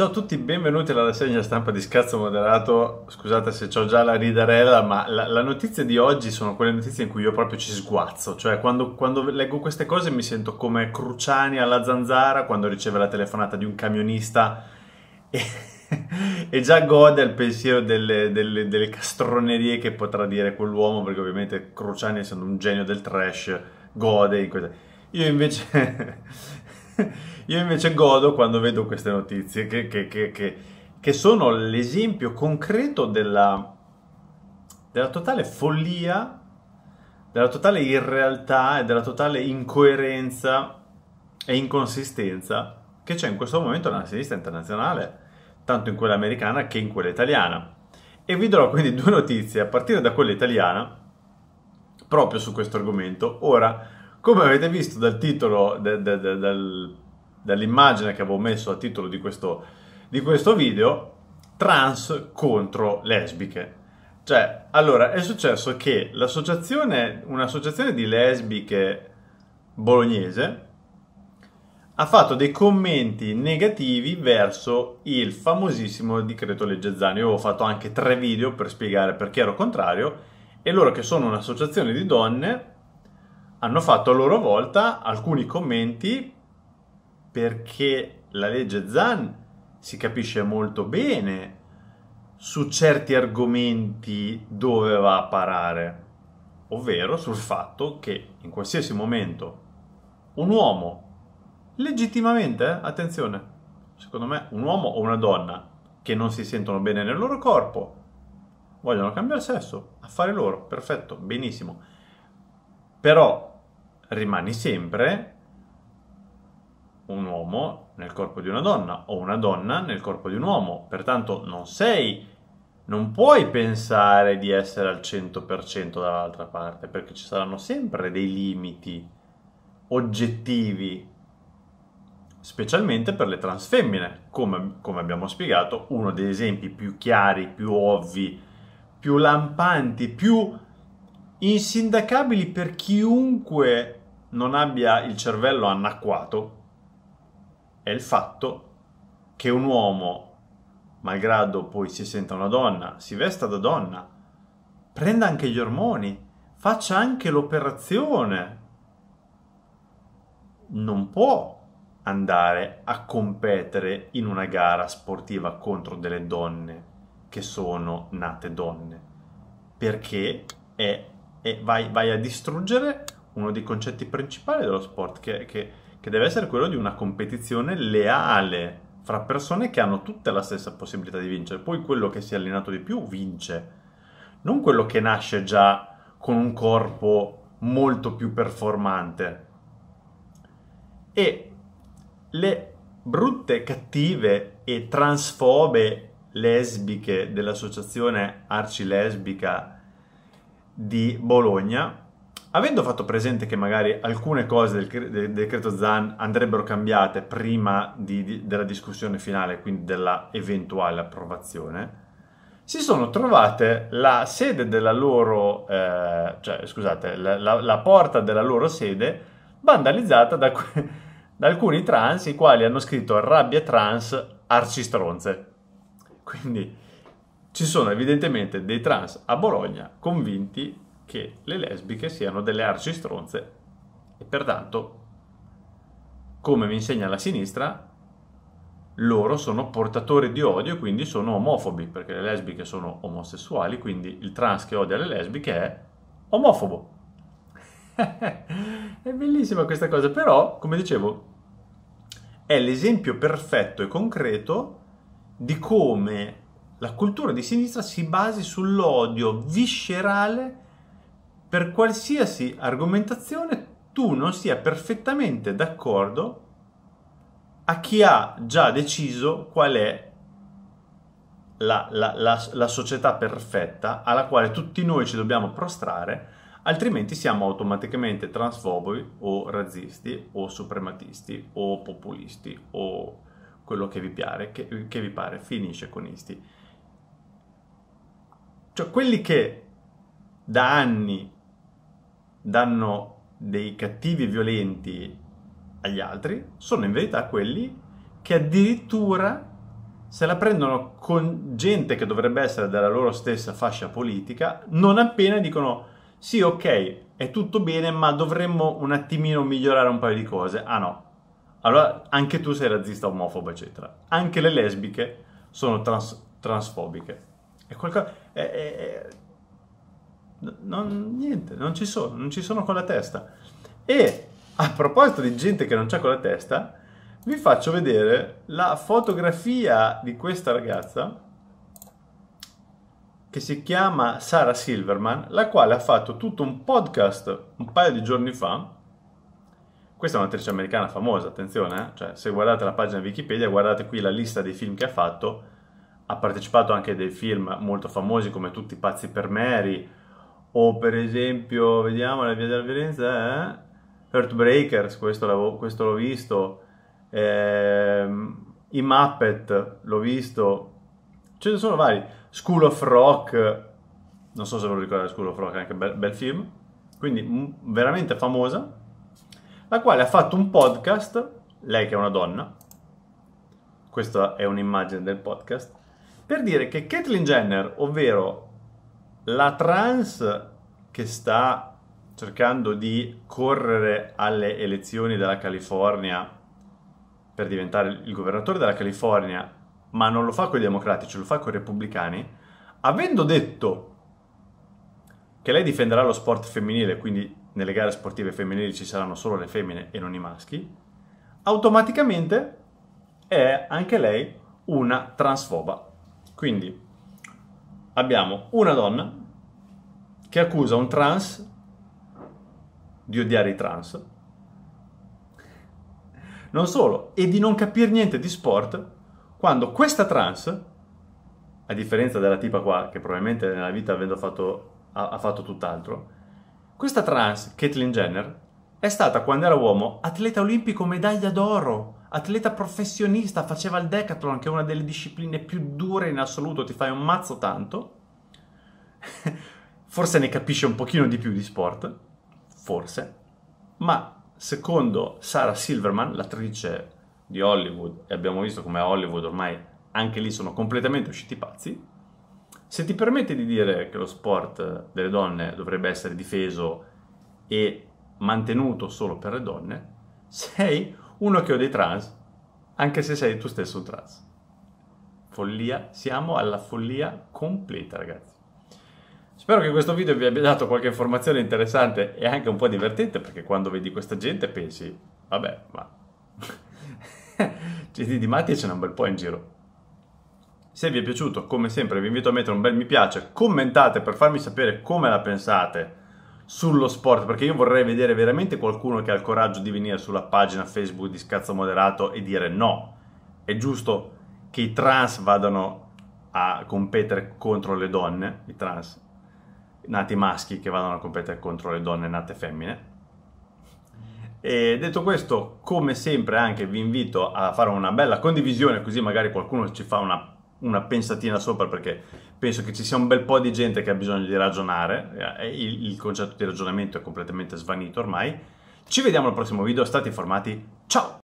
Ciao a tutti, benvenuti alla rassegna stampa di scherzo Moderato. Scusate se ho già la ridarella, ma la, la, notizia di oggi sono quelle notizie in cui io proprio ci sguazzo. Cioè, quando, quando, leggo queste cose mi sento come Cruciani alla zanzara quando riceve la telefonata di un camionista e, e già gode al pensiero delle, delle, delle castronerie che potrà dire quell'uomo, perché ovviamente Cruciani, essendo un genio del trash, gode in queste. Io invece, io invece godo quando vedo queste notizie che, che, che, che sono l'esempio concreto della, della totale follia, della totale irrealtà e della totale incoerenza e inconsistenza che c'è in questo momento nella sinistra internazionale, tanto in quella americana che in quella italiana. E vi darò quindi due notizie a partire da quella italiana proprio su questo argomento. Ora, come avete visto dal titolo, de, de, de, dal, dall'immagine che avevo messo a titolo di questo, di questo video, trans contro lesbiche. Cioè, allora, è successo che l'associazione, un'associazione di lesbiche bolognese ha fatto dei commenti negativi verso il famosissimo decreto legge Zan. Io ho fatto anche tre video per spiegare perché ero contrario e loro che sono un'associazione di donne hanno fatto a loro volta alcuni commenti perché la legge Zan si capisce molto bene su certi argomenti dove va a parare, ovvero sul fatto che in qualsiasi momento un uomo legittimamente, eh, attenzione, secondo me un uomo o una donna che non si sentono bene nel loro corpo, vogliono cambiare sesso, affare loro, perfetto, benissimo. Però rimani sempre un uomo nel corpo di una donna o una donna nel corpo di un uomo. Pertanto non sei, non puoi pensare di essere al 100% dall'altra parte perché ci saranno sempre dei limiti oggettivi, specialmente per le transfemmine. Come, come abbiamo spiegato, uno degli esempi più chiari, più ovvi, più lampanti, più insindacabili per chiunque non abbia il cervello anacquato è il fatto che un uomo, malgrado poi si senta una donna, si vesta da donna, prenda anche gli ormoni, faccia anche l'operazione. Non può andare a competere in una gara sportiva contro delle donne che sono nate donne, perché è, è, vai, vai a distruggere uno dei concetti principali dello sport, che, che, che deve essere quello di una competizione leale fra persone che hanno tutte la stessa possibilità di vincere. Poi quello che si è allenato di più vince, non quello che nasce già con un corpo molto più performante. E le brutte, cattive e transfobe lesbiche dell'associazione arcilesbica di Bologna Avendo fatto presente che magari alcune cose del, del decreto ZAN andrebbero cambiate prima di, di, della discussione finale, quindi della eventuale approvazione, si sono trovate la sede della loro, eh, cioè scusate, la, la, la, porta della loro sede vandalizzata da, da, alcuni trans i quali hanno scritto rabbia trans arcistronze. Quindi ci sono evidentemente dei trans a Bologna convinti che le lesbiche siano delle arci stronze e pertanto, come mi insegna la sinistra, loro sono portatori di odio e quindi sono omofobi, perché le lesbiche sono omosessuali, quindi il trans che odia le lesbiche è omofobo. è bellissima questa cosa, però, come dicevo, è l'esempio perfetto e concreto di come la cultura di sinistra si basi sull'odio viscerale per qualsiasi argomentazione tu non sia perfettamente d'accordo a chi ha già deciso qual è la, la, la, la, società perfetta alla quale tutti noi ci dobbiamo prostrare, altrimenti siamo automaticamente transfobi o razzisti o suprematisti o populisti o quello che vi pare, che, che vi pare finisce con isti. Cioè quelli che da anni danno dei cattivi violenti agli altri, sono in verità quelli che addirittura se la prendono con gente che dovrebbe essere della loro stessa fascia politica, non appena dicono sì, ok, è tutto bene, ma dovremmo un attimino migliorare un paio di cose. Ah no, allora anche tu sei razzista, omofobo, eccetera. Anche le lesbiche sono trans- transfobiche. È qualcosa... È, è, è non, niente, non ci sono, non ci sono con la testa. E a proposito di gente che non c'è con la testa, vi faccio vedere la fotografia di questa ragazza che si chiama Sara Silverman, la quale ha fatto tutto un podcast un paio di giorni fa. Questa è un'attrice americana famosa, attenzione, eh? cioè, se guardate la pagina Wikipedia, guardate qui la lista dei film che ha fatto. Ha partecipato anche a dei film molto famosi come Tutti pazzi per Mary, o per esempio, vediamo, la via della violenza è Heartbreakers, questo, questo l'ho visto, eh, i Muppet l'ho visto, ce ne sono vari, School of Rock, non so se ve lo ricordate School of Rock, è anche bel, bel film, quindi mh, veramente famosa, la quale ha fatto un podcast, lei che è una donna, questa è un'immagine del podcast, per dire che Caitlyn Jenner, ovvero la trans che sta cercando di correre alle elezioni della California per diventare il governatore della California, ma non lo fa con i democratici, lo fa con i repubblicani, avendo detto che lei difenderà lo sport femminile, quindi nelle gare sportive femminili ci saranno solo le femmine e non i maschi, automaticamente è anche lei una transfoba. Quindi abbiamo una donna che accusa un trans di odiare i trans. Non solo, e di non capire niente di sport, quando questa trans, a differenza della tipa qua, che probabilmente nella vita avendo fatto, ha, ha fatto tutt'altro, questa trans, Caitlyn Jenner, è stata quando era uomo atleta olimpico medaglia d'oro, atleta professionista, faceva il decathlon, che è una delle discipline più dure in assoluto, ti fai un mazzo tanto, forse ne capisce un pochino di più di sport, forse, ma secondo Sarah Silverman, l'attrice di Hollywood, e abbiamo visto come a Hollywood ormai anche lì sono completamente usciti pazzi, se ti permette di dire che lo sport delle donne dovrebbe essere difeso e mantenuto solo per le donne, sei uno che ho dei trans, anche se sei tu stesso un trans. Follia, siamo alla follia completa, ragazzi. Spero che questo video vi abbia dato qualche informazione interessante e anche un po' divertente, perché quando vedi questa gente pensi, vabbè, ma... Gente di matti ce n'è un bel po' in giro. Se vi è piaciuto, come sempre, vi invito a mettere un bel mi piace, commentate per farmi sapere come la pensate sullo sport, perché io vorrei vedere veramente qualcuno che ha il coraggio di venire sulla pagina Facebook di Scazzo Moderato e dire no, è giusto che i trans vadano a competere contro le donne, i trans nati maschi che vanno a competere contro le donne nate femmine. E detto questo, come sempre anche vi invito a fare una bella condivisione, così magari qualcuno ci fa una, una pensatina sopra, perché penso che ci sia un bel po' di gente che ha bisogno di ragionare, il, il concetto di ragionamento è completamente svanito ormai. Ci vediamo al prossimo video, state informati, ciao!